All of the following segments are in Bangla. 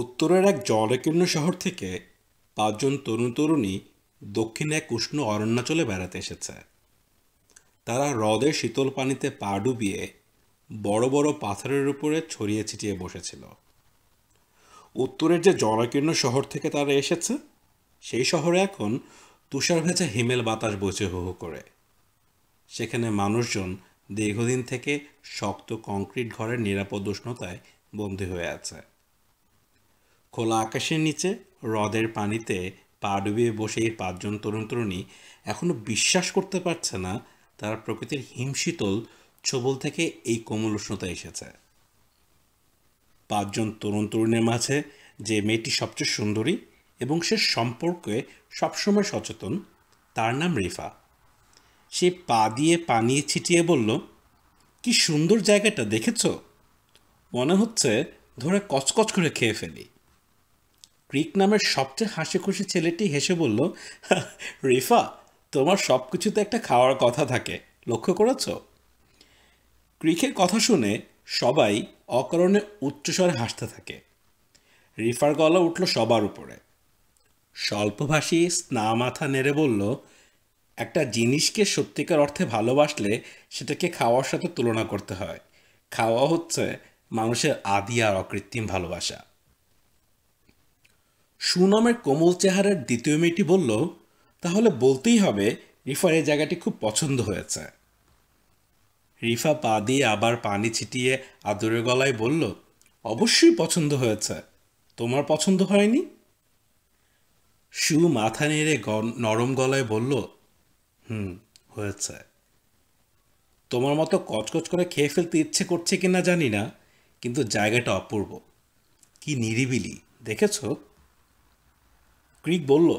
উত্তরের এক জলকীর্ণ শহর থেকে পাঁচজন তরুণ তরুণী দক্ষিণে এক উষ্ণ অরণ্যাচলে বেড়াতে এসেছে তারা হ্রদে শীতল পানিতে পা ডুবিয়ে বড় বড় পাথরের উপরে ছড়িয়ে ছিটিয়ে বসেছিল উত্তরের যে জলাকীর্ণ শহর থেকে তারা এসেছে সেই শহরে এখন তুষার ভেজা হিমেল বাতাস বসে হু করে সেখানে মানুষজন দীর্ঘদিন থেকে শক্ত কংক্রিট ঘরের নিরাপদ উষ্ণতায় বন্দী হয়ে আছে খোলা আকাশের নিচে হ্রদের পানিতে পা ডুবিয়ে বসে এই পাঁচজন তরুণ তরুণী এখনও বিশ্বাস করতে পারছে না তারা প্রকৃতির হিমশীতল ছবল থেকে এই কোমল উষ্ণতা এসেছে পাঁচজন তরুণ তরুণের মাঝে যে মেয়েটি সবচেয়ে সুন্দরী এবং সে সম্পর্কে সবসময় সচেতন তার নাম রিফা সে পা দিয়ে পানি ছিটিয়ে বলল কি সুন্দর জায়গাটা দেখেছ মনে হচ্ছে ধরে কচকচ করে খেয়ে ফেলি ক্রিক নামের সবচেয়ে হাসি খুশি ছেলেটি হেসে বলল রিফা তোমার সব কিছুতে একটা খাওয়ার কথা থাকে লক্ষ্য করেছ ক্রিকের কথা শুনে সবাই অকারণে উচ্চস্বরে হাসতে থাকে রিফার গলা উঠল সবার উপরে স্বল্পভাষী স্না মাথা নেড়ে বলল একটা জিনিসকে সত্যিকার অর্থে ভালোবাসলে সেটাকে খাওয়ার সাথে তুলনা করতে হয় খাওয়া হচ্ছে মানুষের আদি আর অকৃত্রিম ভালোবাসা সুনামের কোমল চেহারার দ্বিতীয় মেয়েটি বলল তাহলে বলতেই হবে রিফার এই জায়গাটি খুব পছন্দ হয়েছে রিফা পা দিয়ে আবার পানি ছিটিয়ে আদরের গলায় বলল অবশ্যই পছন্দ হয়েছে তোমার পছন্দ হয়নি সু মাথা নেড়ে নরম গলায় বলল হুম হয়েছে তোমার মতো কচকচ করে খেয়ে ফেলতে ইচ্ছে করছে কিনা জানি না কিন্তু জায়গাটা অপূর্ব কি নিরিবিলি দেখেছো ক্রিক বলল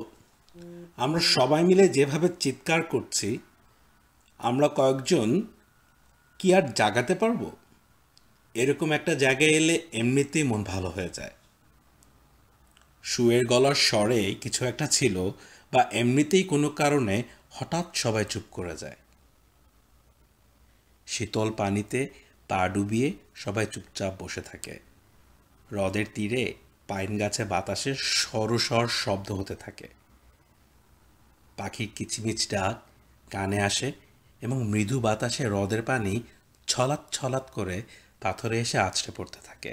আমরা সবাই মিলে যেভাবে চিৎকার করছি আমরা কয়েকজন কি আর জাগাতে পারবো এরকম একটা জায়গায় এলে এমনিতেই মন ভালো হয়ে যায় শুয়ের গলার স্বরে কিছু একটা ছিল বা এমনিতেই কোনো কারণে হঠাৎ সবাই চুপ করে যায় শীতল পানিতে পা ডুবিয়ে সবাই চুপচাপ বসে থাকে হ্রদের তীরে পাইন গাছে বাতাসে সরসর শব্দ হতে থাকে পাখির কিচিমিচ ডাক কানে আসে এবং মৃদু বাতাসে হ্রদের পানি ছলাৎ ছলাৎ করে পাথরে এসে আছড়ে পড়তে থাকে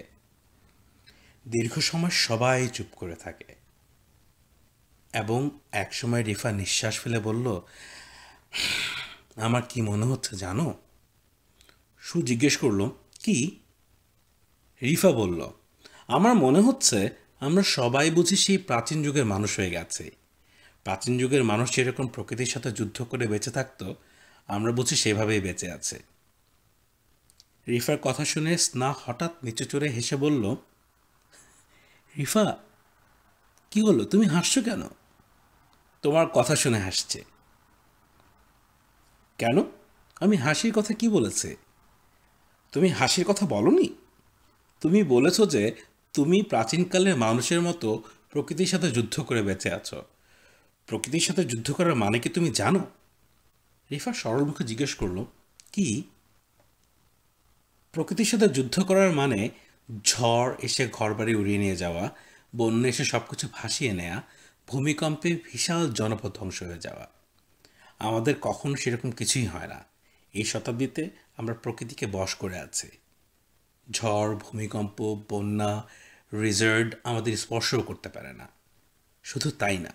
দীর্ঘ সময় সবাই চুপ করে থাকে এবং একসময় রিফা নিঃশ্বাস ফেলে বলল আমার কি মনে হচ্ছে জানো সু জিজ্ঞেস করল কি রিফা বলল আমার মনে হচ্ছে আমরা সবাই বুঝি সেই প্রাচীন যুগের মানুষ হয়ে গেছে প্রাচীন যুগের মানুষ যেরকম প্রকৃতির সাথে যুদ্ধ করে বেঁচে থাকতো আমরা বুঝি সেভাবেই বেঁচে আছে রিফার কথা শুনে স্না হঠাৎ নিচু চড়ে হেসে বলল রিফা কি হলো তুমি হাসছো কেন তোমার কথা শুনে হাসছে কেন আমি হাসির কথা কি বলেছে তুমি হাসির কথা বলনি তুমি বলেছ যে তুমি প্রাচীনকালের মানুষের মতো প্রকৃতির সাথে যুদ্ধ করে বেঁচে আছো প্রকৃতির সাথে যুদ্ধ করার মানে কি তুমি জানো রিফা সরল মুখে জিজ্ঞেস করল কি প্রকৃতির সাথে যুদ্ধ করার মানে ঝড় এসে ঘরবাড়ি উড়িয়ে নিয়ে যাওয়া বন্য এসে সব কিছু ভাসিয়ে নেয়া ভূমিকম্পে বিশাল জনপদ ধ্বংস হয়ে যাওয়া আমাদের কখনো সেরকম কিছুই হয় না এই শতাব্দীতে আমরা প্রকৃতিকে বশ করে আছি ঝড় ভূমিকম্প বন্যা রিজার্ড আমাদের স্পর্শও করতে পারে না শুধু তাই না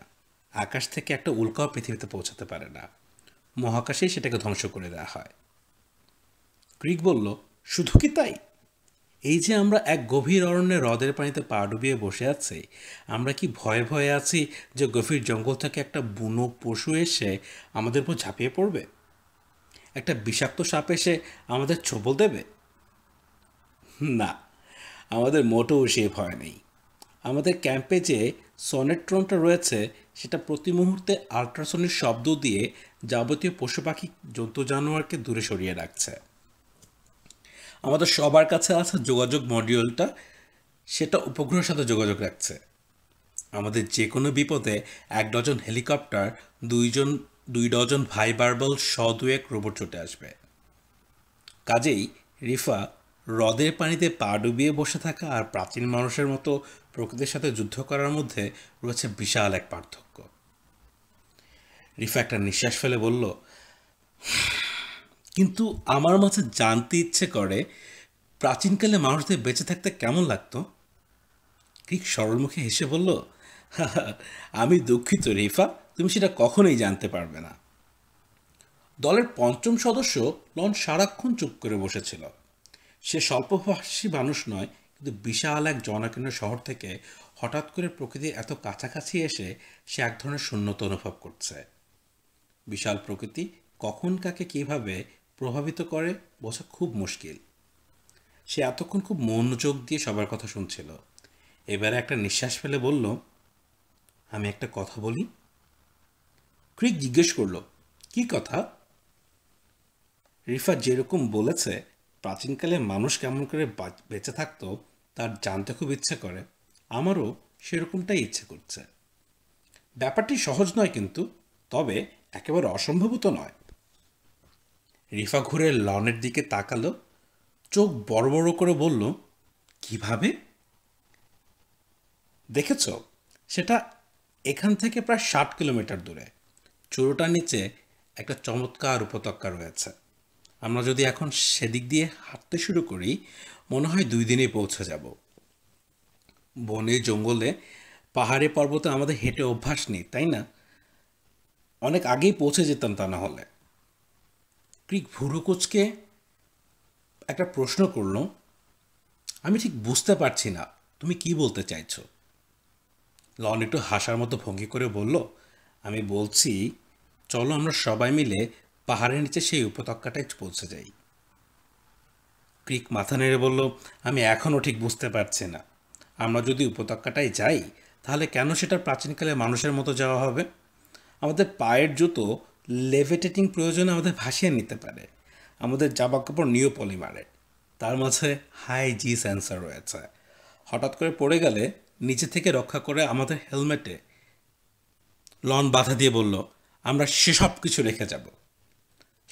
আকাশ থেকে একটা উল্কাও পৃথিবীতে পৌঁছাতে পারে না মহাকাশেই সেটাকে ধ্বংস করে দেওয়া হয় ক্রিক বলল শুধু কি তাই এই যে আমরা এক গভীর অরণ্যে হ্রদের পানিতে পা ডুবিয়ে বসে আছি আমরা কি ভয়ে ভয়ে আছি যে গভীর জঙ্গল থেকে একটা বুনো পশু এসে আমাদের উপর ঝাঁপিয়ে পড়বে একটা বিষাক্ত সাপ এসে আমাদের ছবল দেবে না আমাদের মোটেও শেভ হয়নি আমাদের ক্যাম্পে যে সনেট্রনটা রয়েছে সেটা প্রতি মুহূর্তে আল্ট্রাসনিক শব্দ দিয়ে যাবতীয় পশু পাখি জন্তু জানোয়ারকে দূরে সরিয়ে রাখছে আমাদের সবার কাছে আছে যোগাযোগ মডিউলটা সেটা উপগ্রহের সাথে যোগাযোগ রাখছে আমাদের যে কোনো বিপদে এক ডজন হেলিকপ্টার দুইজন দুই ডজন ভাইবারবল স দুয়েক রোবট চটে আসবে কাজেই রিফা হ্রদের পানিতে পা ডুবিয়ে বসে থাকা আর প্রাচীন মানুষের মতো প্রকৃতির সাথে যুদ্ধ করার মধ্যে রয়েছে বিশাল এক পার্থক্য রিফা একটা নিঃশ্বাস ফেলে বলল কিন্তু আমার মাঝে জানতে ইচ্ছে করে প্রাচীনকালে মানুষদের বেঁচে থাকতে কেমন লাগতো ঠিক সরল মুখে হেসে বলল আমি দুঃখিত রিফা তুমি সেটা কখনোই জানতে পারবে না দলের পঞ্চম সদস্য লন সারাক্ষণ চুপ করে বসেছিল সে স্বল্পভাষী মানুষ নয় কিন্তু বিশাল এক জনাকীর্ণ শহর থেকে হঠাৎ করে প্রকৃতির এত কাছাকাছি এসে সে এক ধরনের শূন্যতা অনুভব করছে বিশাল প্রকৃতি কখন কাকে কীভাবে প্রভাবিত করে বোঝা খুব মুশকিল সে এতক্ষণ খুব মনোযোগ দিয়ে সবার কথা শুনছিল এবারে একটা নিঃশ্বাস ফেলে বলল আমি একটা কথা বলি ক্রিক জিজ্ঞেস করল কি কথা রিফা যেরকম বলেছে প্রাচীনকালে মানুষ কেমন করে বেঁচে থাকতো তার জানতে খুব ইচ্ছে করে আমারও সেরকমটাই ইচ্ছে করছে ব্যাপারটি সহজ নয় কিন্তু তবে একেবারে অসম্ভবত নয় রিফা ঘুরে লনের দিকে তাকালো চোখ বড় বড় করে বলল কিভাবে দেখেছ সেটা এখান থেকে প্রায় ষাট কিলোমিটার দূরে চোরটার নিচে একটা চমৎকার উপত্যকা রয়েছে আমরা যদি এখন সেদিক দিয়ে হাঁটতে শুরু করি মনে হয় দুই দিনে পৌঁছে যাব বনে জঙ্গলে পাহাড়ে পর্বতে আমাদের হেঁটে অভ্যাস নেই তাই না অনেক আগেই পৌঁছে যেতাম তা না হলে ক্রিক ভুরুকোচকে একটা প্রশ্ন করল আমি ঠিক বুঝতে পারছি না তুমি কি বলতে চাইছো লন একটু হাসার মতো ভঙ্গি করে বলল আমি বলছি চলো আমরা সবাই মিলে পাহাড়ের নিচে সেই উপত্যকাটায় পৌঁছে যাই ক্রিক মাথা নেড়ে বলল আমি এখনও ঠিক বুঝতে পারছি না আমরা যদি উপত্যকাটায় যাই তাহলে কেন সেটা প্রাচীনকালে মানুষের মতো যাওয়া হবে আমাদের পায়ের জুতো লেভেটেটিং প্রয়োজনে আমাদের ভাসিয়ে নিতে পারে আমাদের জামা কাপড় নিও পলিমারের তার মাঝে হাই জি সেন্সার রয়েছে হঠাৎ করে পড়ে গেলে নিচে থেকে রক্ষা করে আমাদের হেলমেটে লন বাধা দিয়ে বলল আমরা সেসব কিছু রেখে যাবো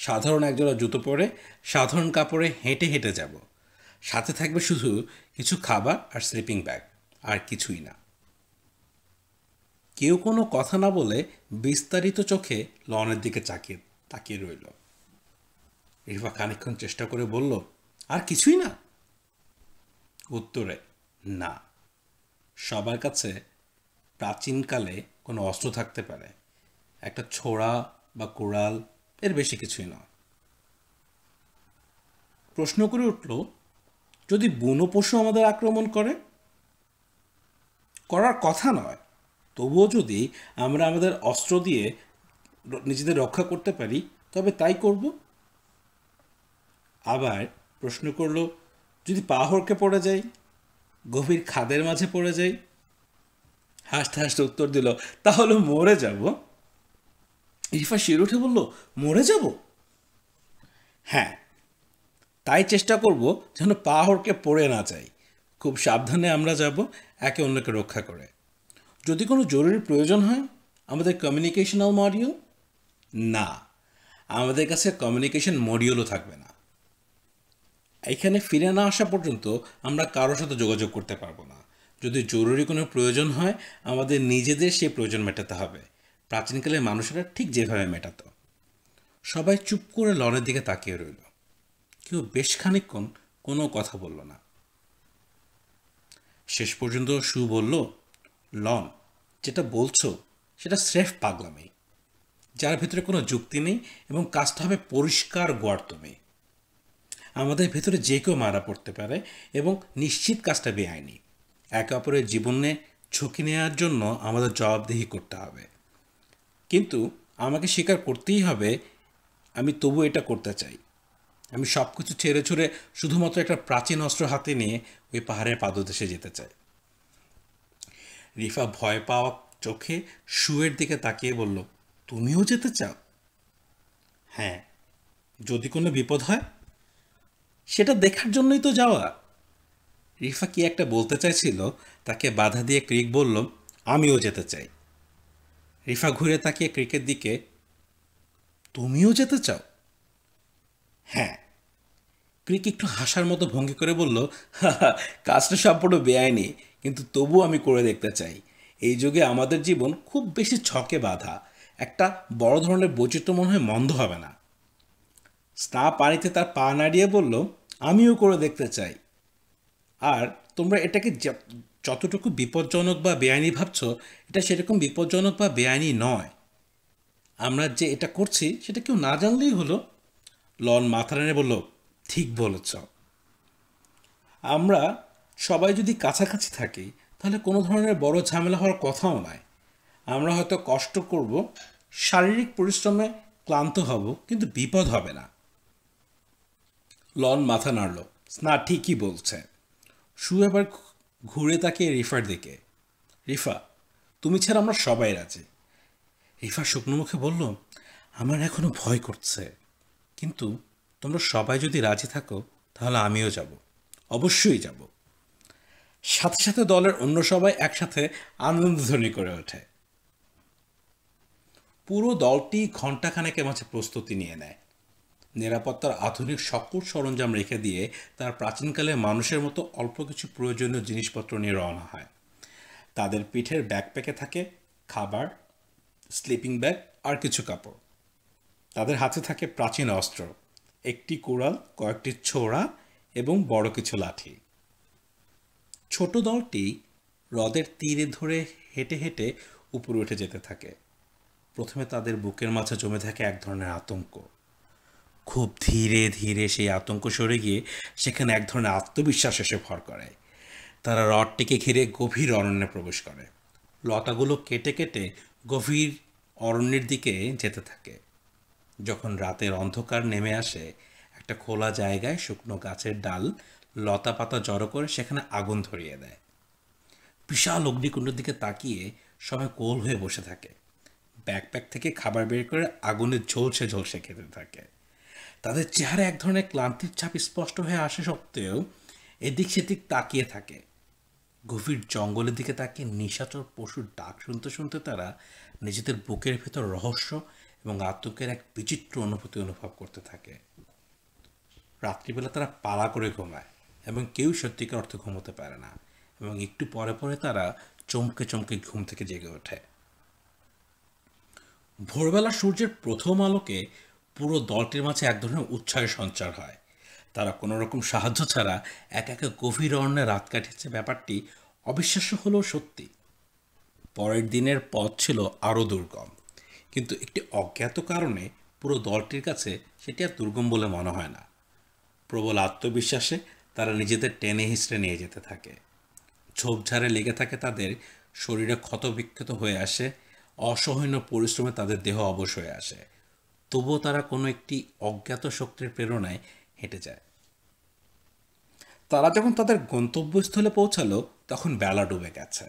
সাধারণ একজোড়া জুতো পরে সাধারণ কাপড়ে হেঁটে হেঁটে যাব সাথে থাকবে শুধু কিছু খাবার আর স্লিপিং ব্যাগ আর কিছুই না কেউ কোনো কথা না বলে বিস্তারিত চোখে লনের দিকে চাকিয়ে তাকিয়ে রইল রিফা খানিক্ষণ চেষ্টা করে বলল আর কিছুই না উত্তরে না সবার কাছে প্রাচীনকালে কোনো অস্ত্র থাকতে পারে একটা ছোড়া বা কোড়াল এর বেশি কিছুই না প্রশ্ন করে উঠল যদি বুনো পশু আমাদের আক্রমণ করে করার কথা নয় তবুও যদি আমরা আমাদের অস্ত্র দিয়ে নিজেদের রক্ষা করতে পারি তবে তাই করব আবার প্রশ্ন করল যদি পাহড়কে পড়ে যাই গভীর খাদের মাঝে পড়ে যাই হাসতে হাসতে উত্তর দিল তাহলে মরে যাব রিফা শির উঠে বলল মরে যাব হ্যাঁ তাই চেষ্টা করব যেন পাহড়কে পড়ে না যাই খুব সাবধানে আমরা যাব একে অন্যকে রক্ষা করে যদি কোনো জরুরি প্রয়োজন হয় আমাদের কমিউনিকেশনাল মডিউল না আমাদের কাছে কমিউনিকেশন মডিউলও থাকবে না এখানে ফিরে না আসা পর্যন্ত আমরা কারোর সাথে যোগাযোগ করতে পারবো না যদি জরুরি কোনো প্রয়োজন হয় আমাদের নিজেদের সেই প্রয়োজন মেটাতে হবে প্রাচীনকালের মানুষেরা ঠিক যেভাবে মেটাত সবাই চুপ করে লনের দিকে তাকিয়ে রইল কেউ বেশ খানিকক্ষণ কোনো কথা বলল না শেষ পর্যন্ত সু বলল লন যেটা বলছো সেটা স্রেফ পাগলামি যার ভিতরে কোনো যুক্তি নেই এবং কাজটা হবে পরিষ্কার গোয়ার্তমে আমাদের ভেতরে যে কেউ মারা পড়তে পারে এবং নিশ্চিত কাজটা বেআইনি একে অপরের জীবনে ঝুঁকি নেওয়ার জন্য আমাদের জবাবদিহি করতে হবে কিন্তু আমাকে স্বীকার করতেই হবে আমি তবু এটা করতে চাই আমি সব কিছু ছেড়ে ছুড়ে শুধুমাত্র একটা প্রাচীন অস্ত্র হাতে নিয়ে ওই পাহাড়ের পাদদেশে যেতে চাই রিফা ভয় পাওয়া চোখে শুয়ের দিকে তাকিয়ে বলল তুমিও যেতে চাও হ্যাঁ যদি কোনো বিপদ হয় সেটা দেখার জন্যই তো যাওয়া রিফা কি একটা বলতে চাইছিল তাকে বাধা দিয়ে ক্রিক বলল আমিও যেতে চাই রিফা ঘুরে তাকিয়ে ক্রিকের দিকে তুমিও যেতে চাও হ্যাঁ ক্রিক একটু হাসার মতো ভঙ্গি করে বলল কাজটা সম্পূর্ণ বেআইনি কিন্তু তবু আমি করে দেখতে চাই এই যুগে আমাদের জীবন খুব বেশি ছকে বাধা একটা বড় ধরনের বৈচিত্র্য মনে হয় মন্দ হবে না স্না পানিতে তার পা নাড়িয়ে বলল আমিও করে দেখতে চাই আর তোমরা এটাকে যতটুকু বিপজ্জনক বা বেআইনি ভাবছ এটা সেরকম বিপজ্জনক বা বেআইনি নয় আমরা যে এটা করছি সেটা কেউ না জানলেই হলো লন মাথারানে বলল ঠিক বলেছ আমরা সবাই যদি কাছাকাছি থাকি তাহলে কোনো ধরনের বড় ঝামেলা হওয়ার কথাও নয় আমরা হয়তো কষ্ট করব শারীরিক পরিশ্রমে ক্লান্ত হব কিন্তু বিপদ হবে না লন মাথা নাড়ল না ঠিকই বলছে শু এবার ঘুরে তাকিয়ে রিফার দিকে রিফা তুমি ছাড়া আমরা সবাই রাজি রিফা শুকনো মুখে বলল আমার এখনও ভয় করছে কিন্তু তোমরা সবাই যদি রাজি থাকো তাহলে আমিও যাব অবশ্যই যাব সাথে সাথে দলের অন্য সবাই একসাথে আনন্দধ্বনি করে ওঠে পুরো দলটি ঘণ্টাখানেকের মাঝে প্রস্তুতি নিয়ে নেয় নিরাপত্তার আধুনিক সকল সরঞ্জাম রেখে দিয়ে তার প্রাচীনকালে মানুষের মতো অল্প কিছু প্রয়োজনীয় জিনিসপত্র নিয়ে রওনা হয় তাদের পিঠের ব্যাকপ্যাকে থাকে খাবার স্লিপিং ব্যাগ আর কিছু কাপড় তাদের হাতে থাকে প্রাচীন অস্ত্র একটি কুড়াল কয়েকটি ছোড়া এবং বড় কিছু লাঠি ছোট দলটি হ্রদের তীরে ধরে হেঁটে হেঁটে উপরে উঠে যেতে থাকে প্রথমে তাদের বুকের মাঝে জমে থাকে এক ধরনের আতঙ্ক খুব ধীরে ধীরে সেই আতঙ্ক সরে গিয়ে সেখানে এক ধরনের আত্মবিশ্বাস এসে ভর করে তারা রডটিকে ঘিরে গভীর অরণ্যে প্রবেশ করে লতাগুলো কেটে কেটে গভীর অরণ্যের দিকে যেতে থাকে যখন রাতের অন্ধকার নেমে আসে একটা খোলা জায়গায় শুকনো গাছের ডাল লতা পাতা জড়ো করে সেখানে আগুন ধরিয়ে দেয় বিশাল অগ্নিকুণ্ডের দিকে তাকিয়ে সবাই কোল হয়ে বসে থাকে ব্যাকপ্যাক থেকে খাবার বের করে আগুনে ঝলসে ঝলসে খেতে থাকে তাদের চেহারা এক ধরনের ক্লান্তির ছাপ স্পষ্ট হয়ে আসে সত্ত্বেও এদিক সেদিক তাকিয়ে থাকে গভীর জঙ্গলের দিকে তাকে নিশাচর পশুর ডাক শুনতে শুনতে তারা নিজেদের বুকের ভেতর রহস্য এবং আতঙ্কের এক বিচিত্র অনুভূতি অনুভব করতে থাকে রাত্রিবেলা তারা পালা করে ঘুমায় এবং কেউ সত্যিকার অর্থে ঘুমোতে পারে না এবং একটু পরে পরে তারা চমকে চমকে ঘুম থেকে জেগে ওঠে ভোরবেলা সূর্যের প্রথম আলোকে পুরো দলটির মাঝে এক ধরনের উৎসাহের সঞ্চার হয় তারা কোনো রকম সাহায্য ছাড়া এক একে গভীর অরণ্যে রাত কাটিয়েছে ব্যাপারটি অবিশ্বাস্য হলেও সত্যি পরের দিনের পথ ছিল আরও দুর্গম কিন্তু একটি অজ্ঞাত কারণে পুরো দলটির কাছে সেটি আর দুর্গম বলে মনে হয় না প্রবল আত্মবিশ্বাসে তারা নিজেদের টেনে হিঁচড়ে নিয়ে যেতে থাকে ঝোপঝাড়ে লেগে থাকে তাদের শরীরে ক্ষতবিক্ষত হয়ে আসে অসহনীয় পরিশ্রমে তাদের দেহ অবশ হয়ে আসে তবুও তারা কোনো একটি অজ্ঞাত শক্তির প্রেরণায় হেঁটে যায় তারা যখন তাদের গন্তব্যস্থলে পৌঁছালো তখন বেলা ডুবে গেছে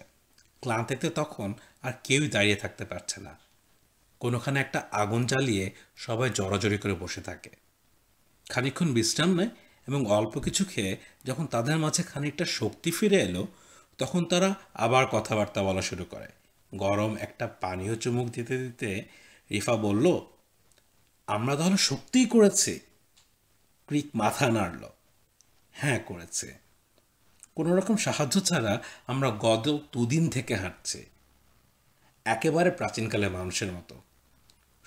ক্লান্তিতে তখন আর কেউই দাঁড়িয়ে থাকতে পারছে না কোনোখানে একটা আগুন জ্বালিয়ে সবাই জড়াজড়ি করে বসে থাকে খানিক্ষণ বিশ্রাম নেয় এবং অল্প কিছু খেয়ে যখন তাদের মাঝে খানিকটা শক্তি ফিরে এলো তখন তারা আবার কথাবার্তা বলা শুরু করে গরম একটা পানীয় চুমুক দিতে দিতে রিফা বলল আমরা তাহলে সত্যিই করেছি ক্রিক মাথা নাড়ল হ্যাঁ করেছে কোনো রকম সাহায্য ছাড়া আমরা গদ দুদিন থেকে হাঁটছি একেবারে প্রাচীনকালে মানুষের মতো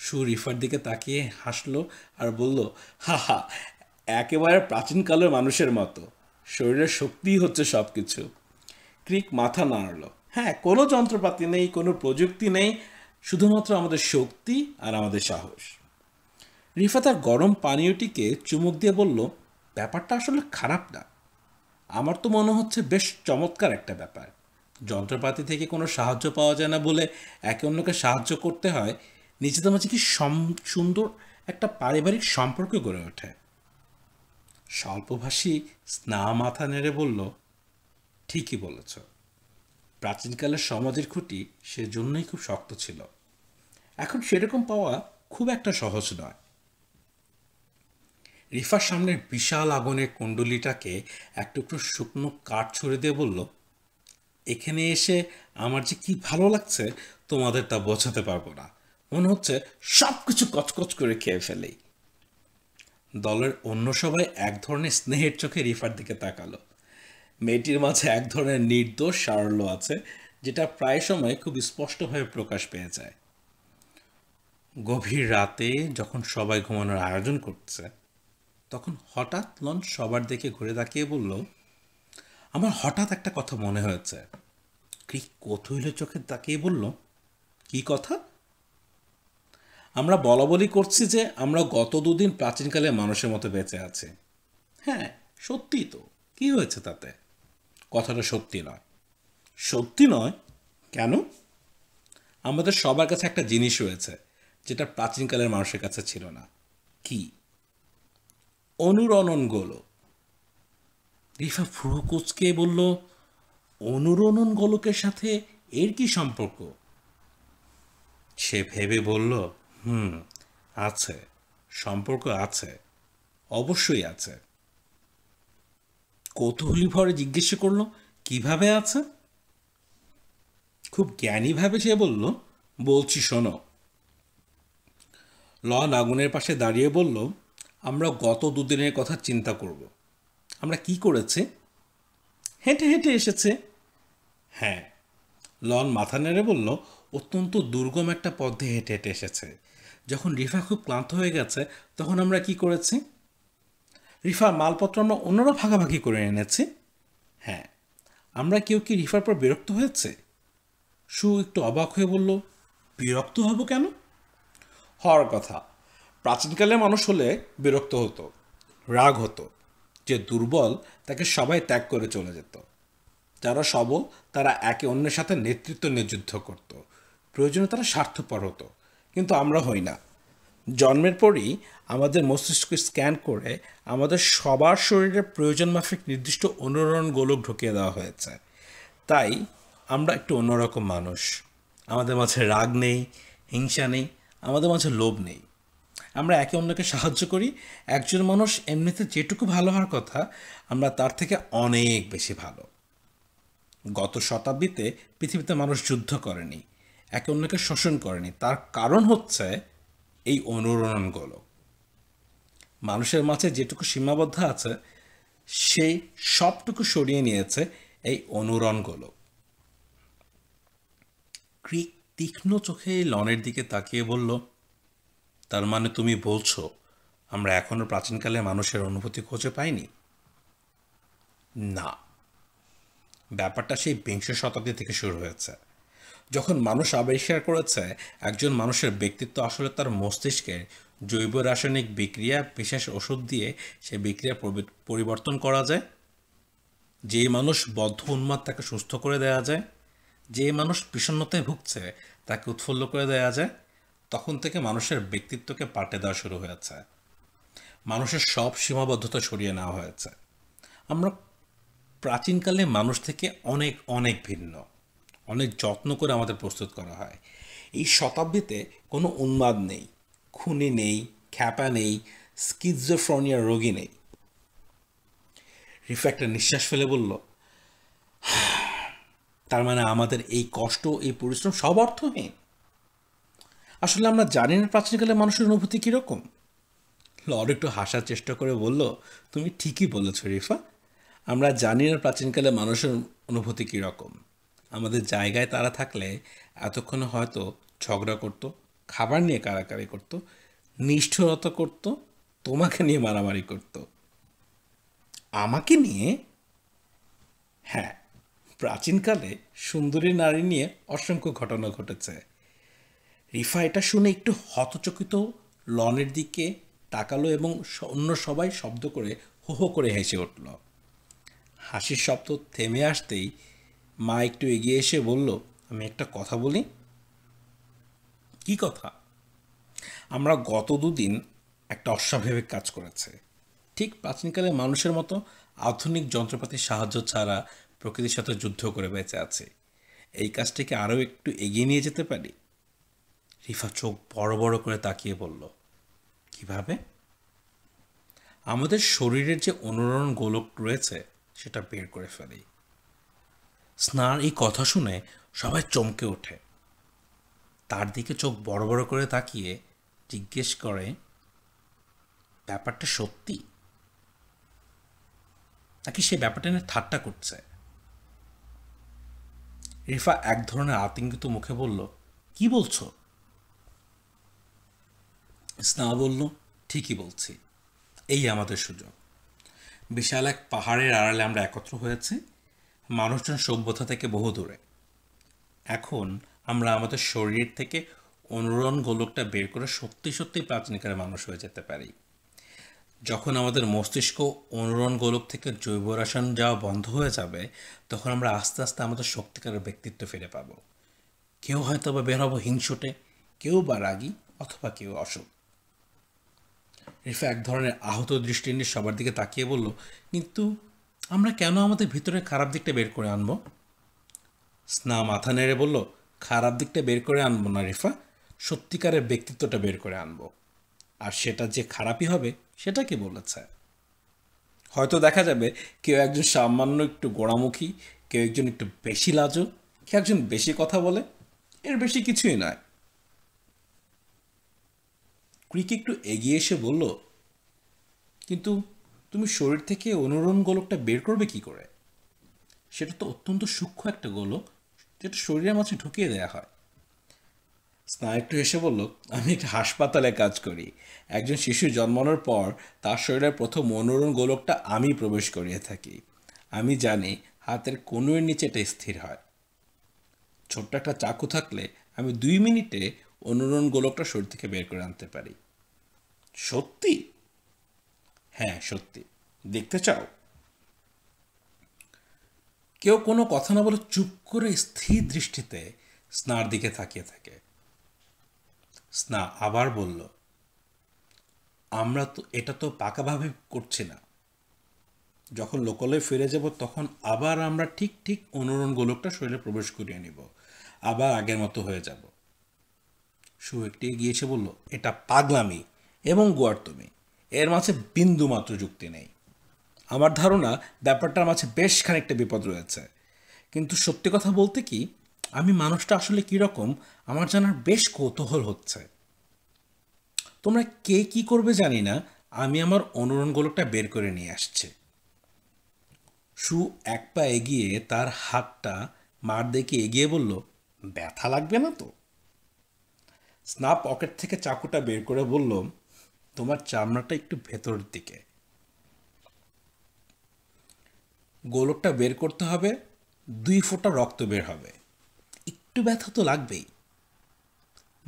সু রিফার দিকে তাকিয়ে হাসলো আর বলল হা হা একেবারে প্রাচীনকালের মানুষের মতো শরীরের শক্তিই হচ্ছে সব কিছু ক্রিক মাথা নাড়ল হ্যাঁ কোনো যন্ত্রপাতি নেই কোনো প্রযুক্তি নেই শুধুমাত্র আমাদের শক্তি আর আমাদের সাহস রিফা তার গরম পানীয়টিকে চুমুক দিয়ে বলল ব্যাপারটা আসলে খারাপ না আমার তো মনে হচ্ছে বেশ চমৎকার একটা ব্যাপার যন্ত্রপাতি থেকে কোনো সাহায্য পাওয়া যায় না বলে একে অন্যকে সাহায্য করতে হয় নিজেদের মাঝে কি সুন্দর একটা পারিবারিক সম্পর্ক গড়ে ওঠে স্বল্পভাষী স্না মাথা নেড়ে বলল ঠিকই বলেছ প্রাচীনকালের সমাজের খুঁটি সেজন্যই খুব শক্ত ছিল এখন সেরকম পাওয়া খুব একটা সহজ নয় রিফার সামনের বিশাল আগুনের কুণ্ডলিটাকে এক টুকরো শুকনো কাঠ ছুড়ে দিয়ে বলল এখানে এসে আমার যে কি ভালো লাগছে তোমাদের তা বোঝাতে পারবো না মনে হচ্ছে সব কিছু কচকচ করে খেয়ে ফেলেই দলের অন্য সবাই এক ধরনের স্নেহের চোখে রিফার দিকে তাকালো মেয়েটির মাঝে এক ধরনের নির্দোষ সারল্য আছে যেটা প্রায় সময় খুব স্পষ্টভাবে প্রকাশ পেয়ে যায় গভীর রাতে যখন সবাই ঘুমানোর আয়োজন করছে তখন হঠাৎ লঞ্চ সবার দেখে ঘুরে তাকিয়ে বলল আমার হঠাৎ একটা কথা মনে হয়েছে ক্রিক কৌতূহলের চোখে তাকিয়ে বলল কি কথা আমরা বলা বলি করছি যে আমরা গত দুদিন প্রাচীনকালে মানুষের মতো বেঁচে আছে হ্যাঁ সত্যি তো কি হয়েছে তাতে কথাটা সত্যি নয় সত্যি নয় কেন আমাদের সবার কাছে একটা জিনিস রয়েছে যেটা প্রাচীনকালের মানুষের কাছে ছিল না কি অনুরণন গোলক রিফা ফুরুকুচকে বলল অনুরণন গোলকের সাথে এর কি সম্পর্ক সে ভেবে বলল হুম আছে সম্পর্ক আছে অবশ্যই আছে কৌতূহলী ভরে জিজ্ঞেস করলো কিভাবে আছে খুব জ্ঞানীভাবে সে বলল বলছি শোনো লন আগুনের পাশে দাঁড়িয়ে বলল আমরা গত দুদিনের কথা চিন্তা করব আমরা কি করেছি হেঁটে হেঁটে এসেছে হ্যাঁ লন মাথা নেড়ে বলল অত্যন্ত দুর্গম একটা পথে হেঁটে হেঁটে এসেছে যখন রিফা খুব ক্লান্ত হয়ে গেছে তখন আমরা কি করেছি রিফার মালপত্র আমরা অন্যরা ভাগাভাগি করে এনেছি হ্যাঁ আমরা কেউ কি রিফার পর বিরক্ত হয়েছে সু একটু অবাক হয়ে বলল বিরক্ত হব কেন হওয়ার কথা প্রাচীনকালে মানুষ হলে বিরক্ত হতো রাগ হতো যে দুর্বল তাকে সবাই ত্যাগ করে চলে যেত যারা সবল তারা একে অন্যের সাথে নেতৃত্ব নিয়ে যুদ্ধ করত প্রয়োজনে তারা স্বার্থপর হতো কিন্তু আমরা হই না জন্মের পরই আমাদের মস্তিষ্ক স্ক্যান করে আমাদের সবার শরীরে প্রয়োজন মাফিক নির্দিষ্ট অনুরণ গোলক ঢুকিয়ে দেওয়া হয়েছে তাই আমরা একটু অন্যরকম মানুষ আমাদের মাঝে রাগ নেই হিংসা নেই আমাদের মাঝে লোভ নেই আমরা একে অন্যকে সাহায্য করি একজন মানুষ এমনিতে যেটুকু ভালো হওয়ার কথা আমরা তার থেকে অনেক বেশি ভালো গত শতাব্দীতে পৃথিবীতে মানুষ যুদ্ধ করেনি একে অন্যকে শোষণ করেনি তার কারণ হচ্ছে এই অনুরণনগুলো মানুষের মাঝে যেটুকু সীমাবদ্ধ আছে সেই সবটুকু সরিয়ে নিয়েছে এই অনুরণগুলো ক্রিক তীক্ষ্ণ চোখে লনের দিকে তাকিয়ে বলল তার মানে তুমি বলছো আমরা এখনও প্রাচীনকালে মানুষের অনুভূতি খুঁজে পাইনি না ব্যাপারটা সেই বিংশ শতাব্দী থেকে শুরু হয়েছে যখন মানুষ আবিষ্কার করেছে একজন মানুষের ব্যক্তিত্ব আসলে তার মস্তিষ্কের জৈব রাসায়নিক বিক্রিয়া বিশেষ ওষুধ দিয়ে সে বিক্রিয়া পরিবর্তন করা যায় যে মানুষ বদ্ধ উন্মাদ তাকে সুস্থ করে দেওয়া যায় যে মানুষ বিষণ্ণতায় ভুগছে তাকে উৎফুল্ল করে দেওয়া যায় তখন থেকে মানুষের ব্যক্তিত্বকে পাটে দেওয়া শুরু হয়েছে মানুষের সব সীমাবদ্ধতা সরিয়ে নেওয়া হয়েছে আমরা প্রাচীনকালে মানুষ থেকে অনেক অনেক ভিন্ন অনেক যত্ন করে আমাদের প্রস্তুত করা হয় এই শতাব্দীতে কোনো উন্মাদ নেই খুনি নেই খ্যাপা নেই স্কিজোফ্রনিয়া রোগী নেই রিফ নিঃশ্বাস ফেলে বলল তার মানে আমাদের এই কষ্ট এই পরিশ্রম সব অর্থহীন আসলে আমরা জানি না প্রাচীনকালে মানুষের অনুভূতি কীরকম লর একটু হাসার চেষ্টা করে বলল তুমি ঠিকই বলেছ রিফা আমরা জানি না প্রাচীনকালে মানুষের অনুভূতি কীরকম আমাদের জায়গায় তারা থাকলে এতক্ষণ হয়তো ঝগড়া করতো খাবার নিয়ে কারাকারি করতো নিষ্ঠুরতা করত তোমাকে নিয়ে মারামারি করত আমাকে নিয়ে হ্যাঁ প্রাচীনকালে সুন্দরী নারী নিয়ে অসংখ্য ঘটনা ঘটেছে রিফা এটা শুনে একটু হতচকিত লনের দিকে তাকালো এবং অন্য সবাই শব্দ করে হো হো করে হেসে উঠল হাসির শব্দ থেমে আসতেই মা একটু এগিয়ে এসে বলল আমি একটা কথা বলি কি কথা আমরা গত দুদিন একটা অস্বাভাবিক কাজ করেছে ঠিক প্রাচীনকালে মানুষের মতো আধুনিক যন্ত্রপাতির সাহায্য ছাড়া প্রকৃতির সাথে যুদ্ধ করে বেঁচে আছে এই কাজটিকে আরও একটু এগিয়ে নিয়ে যেতে পারি রিফা চোখ বড় বড় করে তাকিয়ে বলল কিভাবে আমাদের শরীরের যে অনুরণ গোলক রয়েছে সেটা বের করে ফেলি স্নার এই কথা শুনে সবাই চমকে ওঠে তার দিকে চোখ বড় বড় করে তাকিয়ে জিজ্ঞেস করে ব্যাপারটা সত্যি নাকি সে ব্যাপারটা নিয়ে ঠাট্টা করছে রিফা এক ধরনের আতঙ্কিত মুখে বলল কি বলছো স্না বলল ঠিকই বলছি এই আমাদের সুযোগ বিশাল এক পাহাড়ের আড়ালে আমরা একত্র হয়েছি মানুষজন সভ্যতা থেকে বহু দূরে এখন আমরা আমাদের শরীর থেকে অনুরণ গোলকটা বের করে সত্যি সত্যি প্রাচীনকালে মানুষ হয়ে যেতে পারি যখন আমাদের মস্তিষ্ক অনুরণ গোলক থেকে জৈব রাসায়ন যাওয়া বন্ধ হয়ে যাবে তখন আমরা আস্তে আস্তে আমাদের সত্যিকারের ব্যক্তিত্ব ফিরে পাব কেউ হয়তো বা বের হবো হিংসুটে কেউ বা রাগী অথবা কেউ অসুখ রিফা এক ধরনের আহত দৃষ্টি নিয়ে সবার দিকে তাকিয়ে বলল কিন্তু আমরা কেন আমাদের ভিতরে খারাপ দিকটা বের করে আনবো স্না মাথা নেড়ে বলল খারাপ দিকটা বের করে আনব না রিফা সত্যিকারের ব্যক্তিত্বটা বের করে আনব আর সেটা যে খারাপই হবে সেটা কি বলেছে হয়তো দেখা যাবে কেউ একজন সামান্য একটু গোড়ামুখী কেউ একজন একটু বেশি লাজ কেউ একজন বেশি কথা বলে এর বেশি কিছুই নয় ক্রিক একটু এগিয়ে এসে বলল কিন্তু তুমি শরীর থেকে অনুরণ গোলকটা বের করবে কি করে সেটা তো অত্যন্ত সূক্ষ্ম একটা গোলক যেটা শরীরের মাঝে ঢুকিয়ে দেওয়া হয় স্নায়ু একটু বলল আমি একটা হাসপাতালে কাজ করি একজন শিশু জন্মানোর পর তার শরীরের প্রথম মনোরম গোলকটা আমি প্রবেশ করিয়ে থাকি আমি জানি হাতের কোনোয়ের নিচে এটা স্থির হয় ছোট্ট একটা চাকু থাকলে আমি দুই মিনিটে অনুরণ গোলকটা শরীর থেকে বের করে আনতে পারি সত্যি হ্যাঁ সত্যি দেখতে চাও কেউ কোনো কথা না বলে চুপ করে স্থির দৃষ্টিতে স্নার দিকে তাকিয়ে থাকে স্না আবার বলল আমরা তো এটা তো পাকাভাবে করছি না যখন লোকলে ফিরে যাব তখন আবার আমরা ঠিক ঠিক অনুরণ গোলকটা শরীরে প্রবেশ করিয়ে নিব আবার আগের মতো হয়ে যাব সুহেকটি এগিয়ে এসে বলল এটা পাগলামি এবং গোয়ার্তমি এর মাঝে বিন্দু মাত্র যুক্তি নেই আমার ধারণা ব্যাপারটার মাঝে বেশ খানিকটা বিপদ রয়েছে কিন্তু সত্যি কথা বলতে কি আমি মানুষটা আসলে কীরকম আমার জানার বেশ কৌতূহল হচ্ছে তোমরা কে কি করবে জানি না আমি আমার অনুরণ গোলকটা বের করে নিয়ে আসছে সু এক পা এগিয়ে তার হাতটা মার দেখে এগিয়ে বলল ব্যথা লাগবে না তো স্নাপ পকেট থেকে চাকুটা বের করে বলল তোমার চামড়াটা একটু ভেতরের দিকে গোলকটা বের করতে হবে দুই ফোঁটা রক্ত বের হবে একটু ব্যথা তো লাগবেই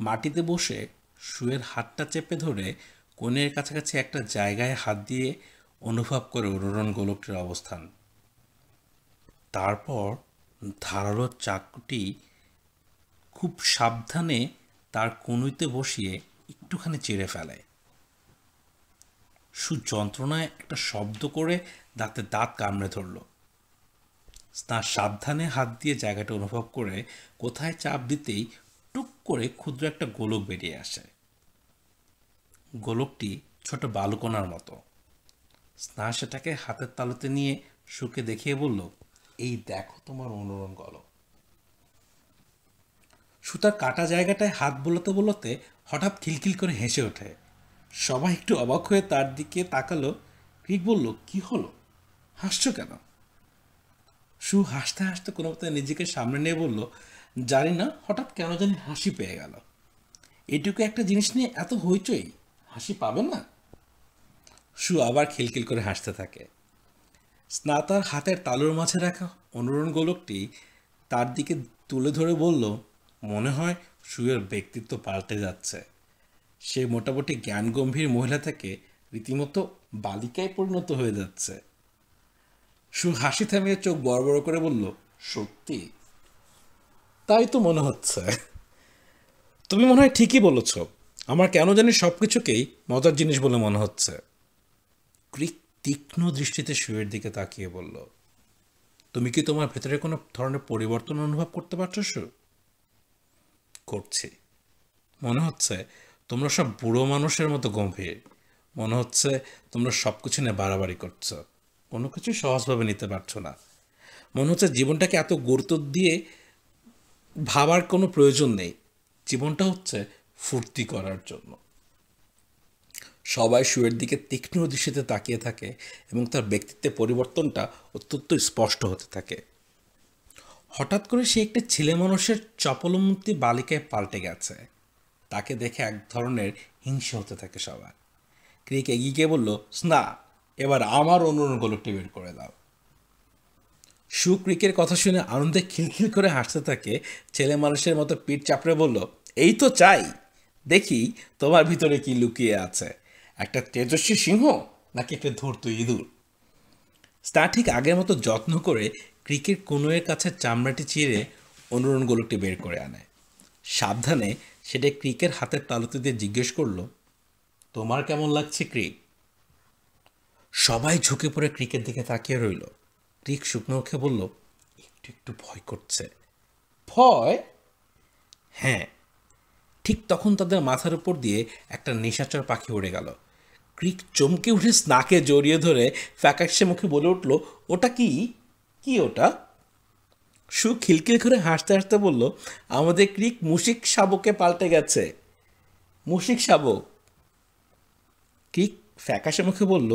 মাটিতে বসে শুয়ের হাতটা চেপে ধরে কোণের কাছাকাছি একটা জায়গায় হাত দিয়ে অনুভব করে উড়ন গোলকটির অবস্থান তারপর ধারালো চাকুটি খুব সাবধানে তার কনুইতে বসিয়ে একটুখানি চেড়ে ফেলে সুযন্ত্রণায় একটা শব্দ করে দাঁতে দাঁত কামড়ে ধরল তার সাবধানে হাত দিয়ে জায়গাটা অনুভব করে কোথায় চাপ দিতেই টুক করে ক্ষুদ্র একটা গোলক বেরিয়ে আসে গোলকটি ছোট বালুকোনার মতো স্নান সেটাকে হাতের তালুতে নিয়ে সুখে দেখিয়ে বলল এই দেখো তোমার অনুরণ গোলক সুতার কাটা জায়গাটায় হাত বোলাতে বোলাতে হঠাৎ খিলখিল করে হেসে ওঠে সবাই একটু অবাক হয়ে তার দিকে তাকালো ক্রিক বলল কি হলো হাসছো কেন সু হাসতে হাসতে কোনো মতে নিজেকে সামনে নিয়ে বলল জানি না হঠাৎ কেন জানি হাসি পেয়ে গেল এটুকু একটা জিনিস নিয়ে এত হইচই হাসি পাবে না সু আবার খিলখিল করে হাসতে থাকে স্নাতার হাতের তালুর মাঝে রাখা অনুরণ গোলকটি তার দিকে তুলে ধরে বলল মনে হয় সুয়ের ব্যক্তিত্ব পাল্টে যাচ্ছে সে মোটামুটি জ্ঞানগম্ভীর মহিলা থেকে রীতিমতো বালিকায় পরিণত হয়ে যাচ্ছে সু হাসি থামিয়ে চোখ বড় বড় করে বলল সত্যি তাই তো মনে হচ্ছে তুমি মনে হয় ঠিকই বলেছ আমার কেন জানি সব কিছুকেই মজার জিনিস বলে মনে হচ্ছে ক্রিক তীক্ষ্ণ দৃষ্টিতে শুয়ের দিকে তাকিয়ে বলল তুমি কি তোমার ভেতরে কোনো ধরনের পরিবর্তন অনুভব করতে পারছো শু করছি মনে হচ্ছে তোমরা সব বুড়ো মানুষের মতো গম্ভীর মনে হচ্ছে তোমরা সব কিছু নিয়ে বাড়াবাড়ি করছো কোনো কিছু সহজভাবে নিতে পারছো না মনে হচ্ছে জীবনটাকে এত গুরুত্ব দিয়ে ভাবার কোনো প্রয়োজন নেই জীবনটা হচ্ছে ফুর্তি করার জন্য সবাই শুয়ের দিকে তীক্ষ্ণ দৃষ্টিতে তাকিয়ে থাকে এবং তার ব্যক্তিত্বের পরিবর্তনটা অত্যন্ত স্পষ্ট হতে থাকে হঠাৎ করে সে একটা ছেলে মানুষের চপলমূর্তি বালিকায় পাল্টে গেছে তাকে দেখে এক ধরনের হিংসে হতে থাকে সবার ক্রিক এগিয়ে গিয়ে বললো না এবার আমার গোলকটি বের করে দাও সু ক্রিকের কথা শুনে আনন্দে খিলখিল করে হাসতে থাকে ছেলে মানুষের মতো পিঠ চাপড়ে বলল এই তো চাই দেখি তোমার ভিতরে কি লুকিয়ে আছে একটা তেজস্বী সিংহ নাকি একটা ধূর্ত ইঁদুর স্টা ঠিক আগের মতো যত্ন করে ক্রিকেট কনুয়ের কাছে চামড়াটি চিরে অনুরণ গোলকটি বের করে আনে সাবধানে সেটা ক্রিকের হাতের তালুতে দিয়ে জিজ্ঞেস করল তোমার কেমন লাগছে ক্রিক সবাই ঝুঁকে পড়ে ক্রিকের দিকে তাকিয়ে রইল ক্রিক শুকনো মুখে বলল একটু একটু ভয় করছে ভয় হ্যাঁ ঠিক তখন তাদের মাথার উপর দিয়ে একটা নিশাচর পাখি উড়ে গেল ক্রিক চমকে উঠে স্নাকে জড়িয়ে ধরে ফ্যাকাশে মুখে বলে উঠল ওটা কি কি ওটা সু খিলখিল করে হাসতে হাসতে বলল আমাদের ক্রিক মুশিক শাবকে পাল্টে গেছে মুশিক শাবক ক্রিক ফ্যাকাশে মুখে বলল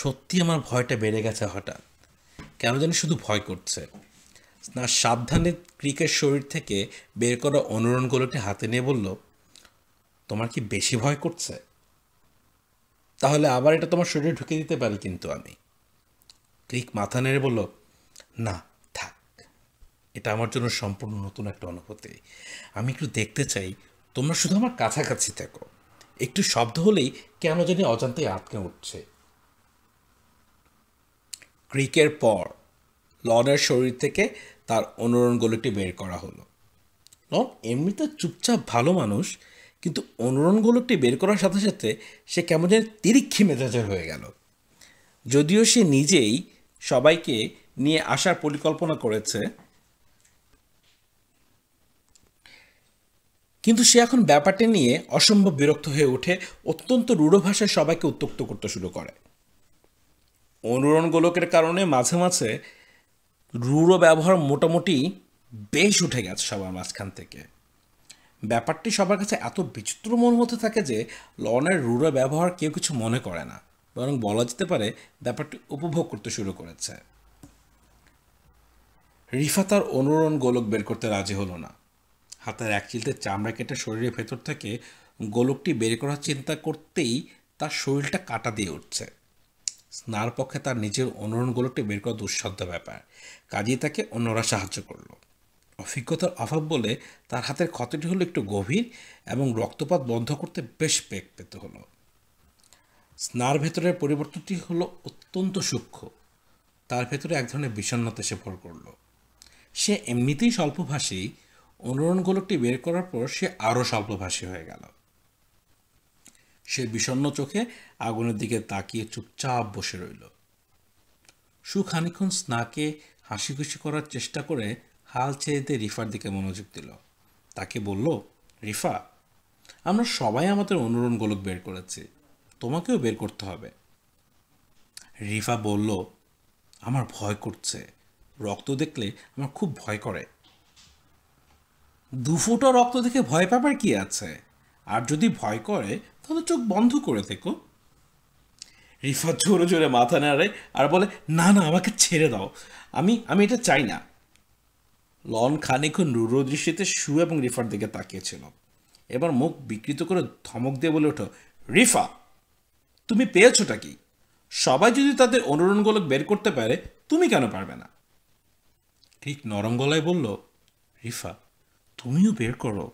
সত্যি আমার ভয়টা বেড়ে গেছে হঠাৎ কেন জানি শুধু ভয় করছে না সাবধানে ক্রিকের শরীর থেকে বের করা অনুরণগুলোকে হাতে নিয়ে বলল তোমার কি বেশি ভয় করছে তাহলে আবার এটা তোমার শরীরে ঢুকে দিতে পারি কিন্তু আমি ক্রিক মাথা নেড়ে বলল না থাক এটা আমার জন্য সম্পূর্ণ নতুন একটা অনুভূতি আমি একটু দেখতে চাই তোমরা শুধু আমার কাছাকাছি থাকো একটু শব্দ হলেই কেন জানি অজান্তে আটকে উঠছে ক্রিকের পর লনের শরীর থেকে তার অনুরণগুলোটি বের করা হলো লন এমনিতে চুপচাপ ভালো মানুষ কিন্তু অনুরণগুলোটি বের করার সাথে সাথে সে কেমন যেন তিরিক্ষি মেজাজের হয়ে গেল যদিও সে নিজেই সবাইকে নিয়ে আসার পরিকল্পনা করেছে কিন্তু সে এখন ব্যাপারটা নিয়ে অসম্ভব বিরক্ত হয়ে ওঠে অত্যন্ত রূঢ় ভাষায় সবাইকে উত্তক্ত করতে শুরু করে অনুরণ গোলকের কারণে মাঝে মাঝে রূঢ় ব্যবহার মোটামুটি বেশ উঠে গেছে সবার মাঝখান থেকে ব্যাপারটি সবার কাছে এত বিচিত্র মন হতে থাকে যে লনের রূঢ় ব্যবহার কেউ কিছু মনে করে না বরং বলা যেতে পারে ব্যাপারটি উপভোগ করতে শুরু করেছে রিফা তার অনুরণ গোলক বের করতে রাজি হলো না হাতের এক চিলতে চামড়া কেটে শরীরের ভেতর থেকে গোলকটি বের করার চিন্তা করতেই তার শরীরটা কাটা দিয়ে উঠছে স্নার পক্ষে তার নিজের অনুরণ গোলকটি বের করা দুঃসাধ্য ব্যাপার কাজেই তাকে অন্যরা সাহায্য করলো অভিজ্ঞতার অভাব বলে তার হাতের ক্ষতটি হলো একটু গভীর এবং রক্তপাত বন্ধ করতে বেশ পেক পেতে হলো স্নার ভেতরের পরিবর্তনটি হলো অত্যন্ত সূক্ষ্ম তার ভেতরে এক ধরনের বিষণ্ণতা এসে ভর করলো সে এমনিতেই স্বল্পভাষী অনুরণ গোলকটি বের করার পর সে আরও স্বল্পভাষী হয়ে গেল সে বিষণ্ন চোখে আগুনের দিকে তাকিয়ে চুপচাপ বসে রইল সু খানিক্ষণ স্নাকে হাসি খুশি করার চেষ্টা করে হাল ছেড়ে দিয়ে রিফার দিকে মনোযোগ দিল তাকে বলল রিফা আমরা সবাই আমাদের অনুরণ গোলক বের করেছি তোমাকেও বের করতে হবে রিফা বলল আমার ভয় করছে রক্ত দেখলে আমার খুব ভয় করে দু ফুটো রক্ত দেখে ভয় পাবার কি আছে আর যদি ভয় করে তাহলে চোখ বন্ধ করে থেকো রিফা জোরে জোরে মাথা নাড়ে আর বলে না না আমাকে ছেড়ে দাও আমি আমি এটা চাই না লন খানিক্ষণ রুরো দৃষ্টিতে শু এবং রিফার দিকে তাকিয়েছিল এবার মুখ বিকৃত করে ধমক দিয়ে বলে ওঠো রিফা তুমি পেয়েছোটা কি সবাই যদি তাদের অনুরণগুলো বের করতে পারে তুমি কেন পারবে না ঠিক নরম গলায় বলল রিফা তুমিও বের করো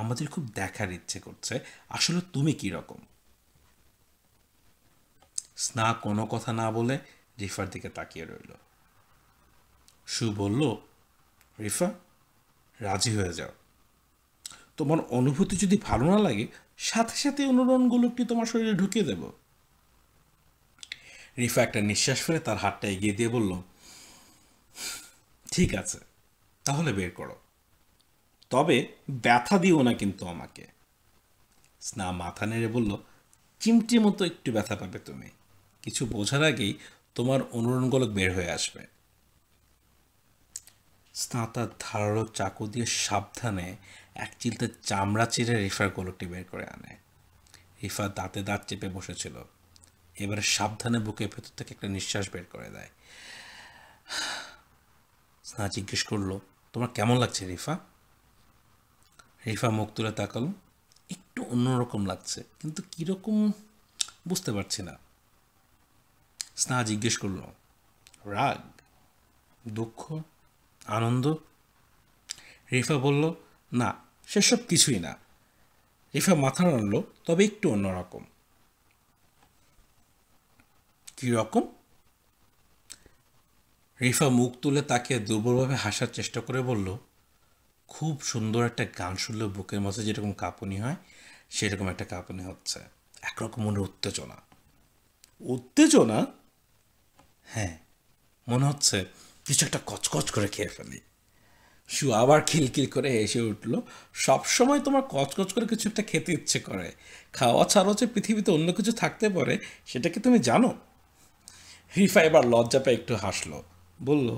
আমাদের খুব দেখার ইচ্ছে করছে আসলে তুমি কি রকম স্না কোনো কথা না বলে রিফার দিকে তাকিয়ে রইল সু বলল রিফা রাজি হয়ে যাও তোমার অনুভূতি যদি ভালো না লাগে সাথে সাথে অনুরণগুলোটি তোমার শরীরে ঢুকিয়ে দেব রিফা একটা নিঃশ্বাস ফেলে তার হাতটা এগিয়ে দিয়ে বলল ঠিক আছে তাহলে বের করো তবে ব্যথা দিও না কিন্তু আমাকে স্না মাথা নেড়ে বলল চিমটি মতো একটু ব্যথা পাবে তুমি কিছু বোঝার আগেই তোমার অনুরণগোলক বের হয়ে আসবে স্না তার ধারালো চাকু দিয়ে সাবধানে এক চিলতে চামড়া চিরে রিফার গোলকটি বের করে আনে রিফা দাঁতে দাঁত চেপে বসেছিল এবারে সাবধানে বুকে ভেতর থেকে একটা নিঃশ্বাস বের করে দেয় স্না জিজ্ঞেস করলো তোমার কেমন লাগছে রিফা রিফা মুখ তুলে তাকালো একটু অন্যরকম লাগছে কিন্তু কীরকম বুঝতে পারছি না স্না জিজ্ঞেস করলো রাগ দুঃখ আনন্দ রিফা বলল না সেসব কিছুই না রিফা মাথা নাড়ল তবে একটু অন্যরকম কীরকম রিফা মুখ তুলে তাকে দুর্বলভাবে হাসার চেষ্টা করে বলল খুব সুন্দর একটা গান শুনলে বুকের মাঝে যেরকম কাঁপুনি হয় সেরকম একটা কাঁপুনি হচ্ছে একরকম মনের উত্তেজনা উত্তেজনা হ্যাঁ মনে হচ্ছে কিছু একটা কচকচ করে খেয়ে ফেলি শু আবার খিলখিল করে এসে উঠল সবসময় তোমার কচকচ করে কিছু একটা খেতে ইচ্ছে করে খাওয়া ছাড়াও যে পৃথিবীতে অন্য কিছু থাকতে পারে সেটা কি তুমি জানো রিফা এবার লজ্জা পেয়ে একটু হাসলো বলল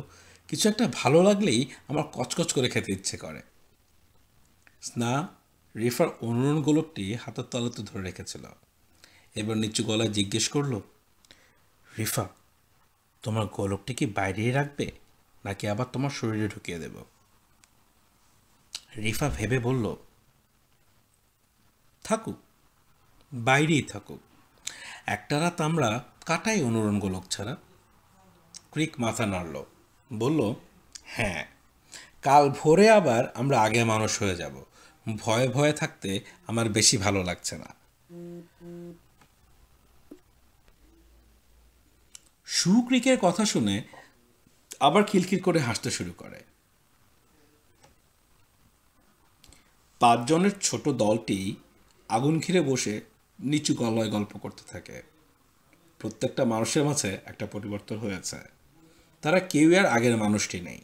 কিছু একটা ভালো লাগলেই আমার কচকচ করে খেতে ইচ্ছে করে স্না রিফার অনুরণ গোলকটি হাতের তলাতে ধরে রেখেছিল এবার নিচু গলায় জিজ্ঞেস করল রিফা তোমার গোলকটি কি বাইরেই রাখবে নাকি আবার তোমার শরীরে ঢুকিয়ে দেব রিফা ভেবে বলল থাকুক বাইরেই থাকুক একটা রাত আমরা কাটাই অনুরণ গোলক ছাড়া ক্রিক মাথা নাড়ল বলল হ্যাঁ কাল ভোরে আবার আমরা আগে মানুষ হয়ে যাব ভয়ে ভয়ে থাকতে আমার বেশি ভালো লাগছে না সুক্রিকের কথা শুনে আবার খিলখিল করে হাসতে শুরু করে পাঁচজনের ছোট দলটি আগুন ঘিরে বসে নিচু গলায় গল্প করতে থাকে প্রত্যেকটা মানুষের মাঝে একটা পরিবর্তন হয়েছে তারা কেউ আর আগের মানুষটি নেই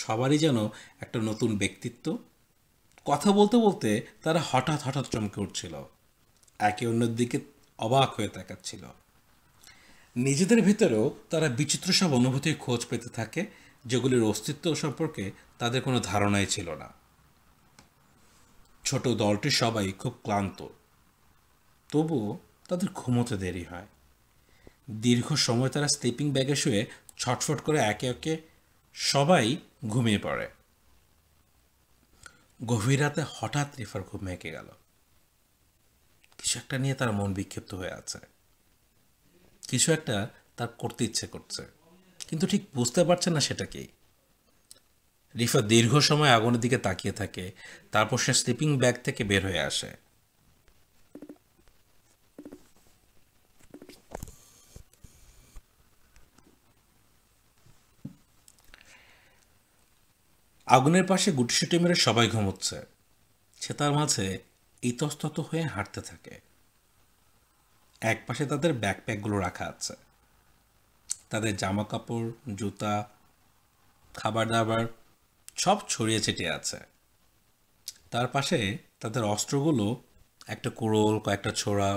সবারই যেন একটা নতুন ব্যক্তিত্ব কথা বলতে বলতে তারা হঠাৎ হঠাৎ চমকে উঠছিল একে অন্যের দিকে অবাক হয়ে তাকাচ্ছিল নিজেদের ভেতরেও তারা বিচিত্র সব অনুভূতির খোঁজ পেতে থাকে যেগুলির অস্তিত্ব সম্পর্কে তাদের কোনো ধারণাই ছিল না ছোট দলটি সবাই খুব ক্লান্ত তবুও তাদের ঘুমোতে দেরি হয় দীর্ঘ সময় তারা স্লিপিং ব্যাগে শুয়ে ছটফট করে একে একে সবাই ঘুমিয়ে পড়ে গভীর রাতে হঠাৎ রিফার খুব মেকে গেল কিছু একটা নিয়ে তার মন বিক্ষিপ্ত হয়ে আছে কিছু একটা তার করতে ইচ্ছে করছে কিন্তু ঠিক বুঝতে পারছে না সেটা কি রিফা দীর্ঘ সময় আগুনের দিকে তাকিয়ে থাকে তারপর সে স্লিপিং ব্যাগ থেকে বের হয়ে আসে আগুনের পাশে গুটি গুটিসুটি মেরে সবাই ঘুমোচ্ছে সে তার মাঝে ইতস্তত হয়ে হাঁটতে থাকে এক পাশে তাদের ব্যাকপ্যাকগুলো রাখা আছে তাদের জামা কাপড় জুতা খাবার দাবার সব ছড়িয়ে ছিটিয়ে আছে তার পাশে তাদের অস্ত্রগুলো একটা কুড়োল কয়েকটা ছোড়া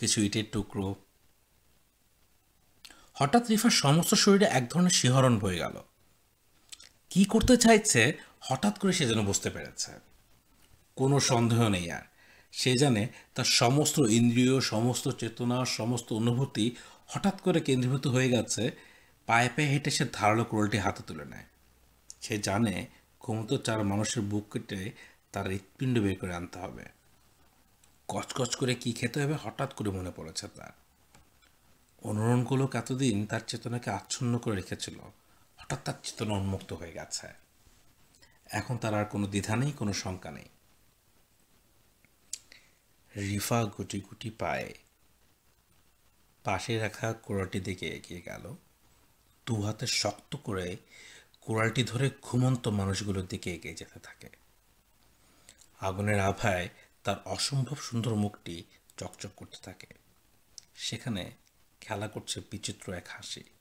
কিছু ইটের টুকরো হঠাৎ রিফার সমস্ত শরীরে এক ধরনের শিহরণ বয়ে গেল কি করতে চাইছে হঠাৎ করে সে যেন বুঝতে পেরেছে কোনো সন্দেহ নেই আর সে জানে তার সমস্ত ইন্দ্রিয় সমস্ত চেতনা সমস্ত অনুভূতি হঠাৎ করে কেন্দ্রীভূত হয়ে গেছে পায়ে পায়ে হেঁটে সে ধারালো কোরলটি হাতে তুলে নেয় সে জানে ঘুমত চার মানুষের বুক কেটে তার হৃৎপিণ্ড বের করে আনতে হবে কচকচ করে কি খেতে হবে হঠাৎ করে মনে পড়েছে তার অনুরণগুলো এতদিন তার চেতনাকে আচ্ছন্ন করে রেখেছিল হঠাৎ তার চেতন উন্মুক্ত হয়ে গেছে এখন তার আর কোনো দ্বিধা নেই কোনো শঙ্কা নেই রিফা গুটি গুটি পায়ে পাশে রাখা কোড়াটি দিকে এগিয়ে গেল দু হাতে শক্ত করে কোড়ালটি ধরে ঘুমন্ত মানুষগুলোর দিকে এগিয়ে যেতে থাকে আগুনের আভায় তার অসম্ভব সুন্দর মুখটি চকচক করতে থাকে সেখানে খেলা করছে বিচিত্র এক হাসি